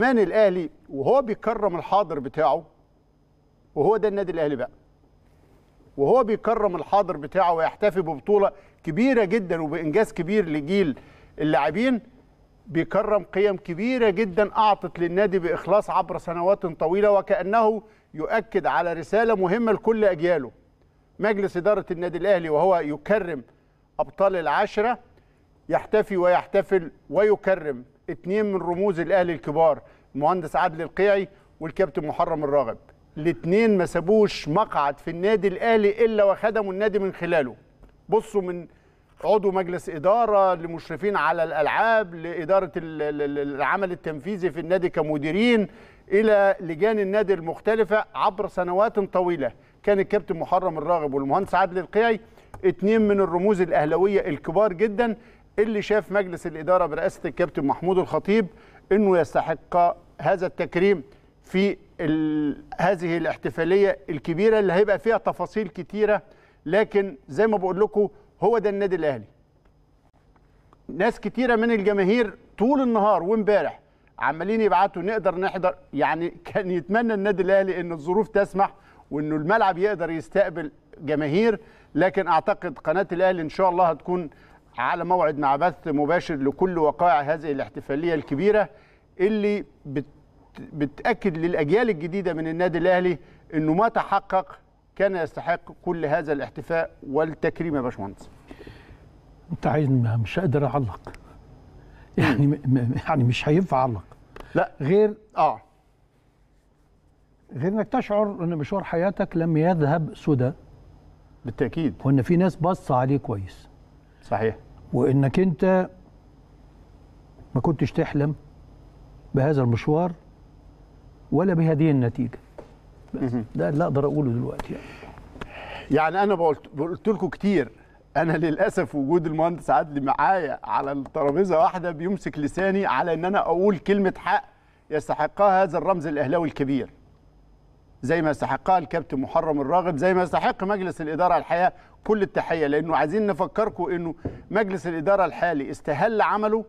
كمان الاهلي وهو بيكرم الحاضر بتاعه وهو ده النادي الاهلي بقى وهو بيكرم الحاضر بتاعه ويحتفي ببطوله كبيره جدا وبانجاز كبير لجيل اللاعبين بيكرم قيم كبيره جدا اعطت للنادي باخلاص عبر سنوات طويله وكانه يؤكد على رساله مهمه لكل اجياله مجلس اداره النادي الاهلي وهو يكرم ابطال العشره يحتفي ويحتفل ويكرم اتنين من رموز الاهلي الكبار المهندس عادل القيعي والكابتن محرم الراغب الاثنين ما سابوش مقعد في النادي الاهلي الا وخدموا النادي من خلاله بصوا من عضو مجلس اداره لمشرفين على الالعاب لاداره العمل التنفيذي في النادي كمديرين الى لجان النادي المختلفه عبر سنوات طويله كان الكابتن محرم الراغب والمهندس عادل القيعي اتنين من الرموز الاهلاويه الكبار جدا اللي شاف مجلس الإدارة برئاسة الكابتن محمود الخطيب أنه يستحق هذا التكريم في هذه الاحتفالية الكبيرة اللي هيبقى فيها تفاصيل كتيرة لكن زي ما بقول لكم هو ده النادي الأهلي ناس كتيرة من الجماهير طول النهار وامبارح عمالين يبعتوا نقدر نحضر يعني كان يتمنى النادي الأهلي أن الظروف تسمح وأنه الملعب يقدر يستقبل جماهير لكن أعتقد قناة الأهلي إن شاء الله هتكون على موعد مع بث مباشر لكل وقائع هذه الاحتفاليه الكبيره اللي بت بتاكد للاجيال الجديده من النادي الاهلي انه ما تحقق كان يستحق كل هذا الاحتفاء والتكريم يا باشمهندس. انت عايز مش قادر اعلق. يعني يعني مش هينفع اعلق. لا غير اه غير انك تشعر ان مشوار حياتك لم يذهب سدى بالتاكيد وان في ناس باصه عليه كويس صحيح وانك انت ما كنتش تحلم بهذا المشوار ولا بهذه النتيجه ده اللي اقدر اقوله دلوقتي يعني يعني انا قلت لكم كتير انا للاسف وجود المهندس عدلي معايا على الترابيزه واحده بيمسك لساني على ان انا اقول كلمه حق يستحقها هذا الرمز الاهلاوي الكبير زي ما يستحقها الكابتن محرم الراغب زي ما يستحق مجلس الاداره الحقيقه كل التحيه لانه عايزين نفكركم انه مجلس الاداره الحالي استهل عمله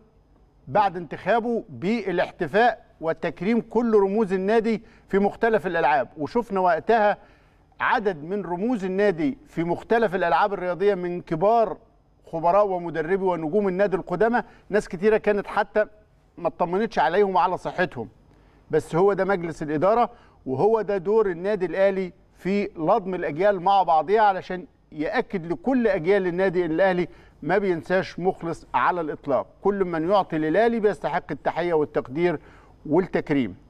بعد انتخابه بالاحتفاء وتكريم كل رموز النادي في مختلف الالعاب وشفنا وقتها عدد من رموز النادي في مختلف الالعاب الرياضيه من كبار خبراء ومدربي ونجوم النادي القدامى ناس كتيره كانت حتى ما اطمنتش عليهم وعلى صحتهم بس هو ده مجلس الإدارة وهو ده دور النادي الأهلي في لضم الأجيال مع بعضها علشان يأكد لكل أجيال النادي الأهلي ما بينساش مخلص على الإطلاق كل من يعطي للأهلي بيستحق التحية والتقدير والتكريم